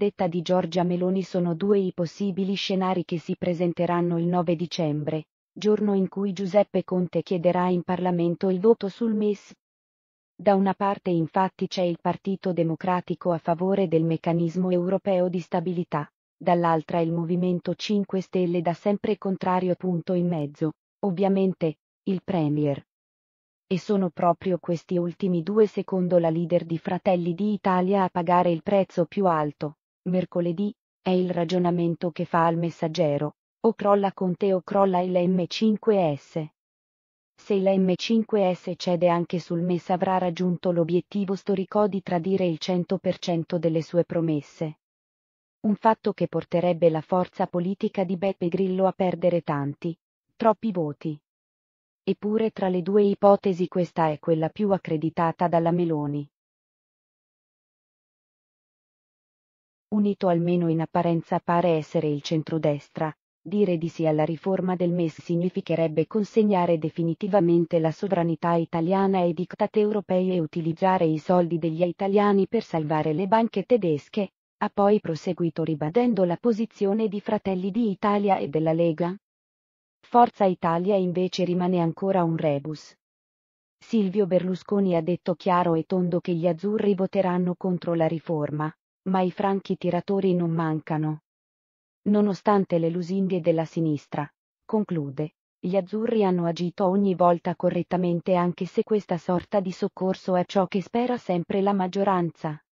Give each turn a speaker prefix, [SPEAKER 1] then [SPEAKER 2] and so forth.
[SPEAKER 1] detta di Giorgia Meloni sono due i possibili scenari che si presenteranno il 9 dicembre, giorno in cui Giuseppe Conte chiederà in Parlamento il voto sul MES. Da una parte infatti c'è il Partito Democratico a favore del meccanismo europeo di stabilità, dall'altra il Movimento 5 Stelle da sempre contrario punto in mezzo, ovviamente, il Premier. E sono proprio questi ultimi due secondo la leader di Fratelli d'Italia a pagare il prezzo più alto, mercoledì, è il ragionamento che fa al messaggero, o crolla con te o crolla il M5S. Se la M5S cede anche sul MES avrà raggiunto l'obiettivo storico di tradire il 100% delle sue promesse. Un fatto che porterebbe la forza politica di Beppe Grillo a perdere tanti, troppi voti. Eppure tra le due ipotesi questa è quella più accreditata
[SPEAKER 2] dalla Meloni. unito almeno
[SPEAKER 1] in apparenza pare essere il centrodestra, dire di sì alla riforma del MES significherebbe consegnare definitivamente la sovranità italiana ai diktat europei e utilizzare i soldi degli italiani per salvare le banche tedesche, ha poi proseguito ribadendo la posizione di Fratelli di Italia e della Lega. Forza Italia invece rimane ancora un rebus. Silvio Berlusconi ha detto chiaro e tondo che gli azzurri voteranno contro la riforma, ma i franchi tiratori non mancano. Nonostante le lusinghe della sinistra, conclude, gli azzurri hanno agito ogni volta correttamente anche se questa sorta di soccorso è ciò
[SPEAKER 2] che spera sempre la maggioranza.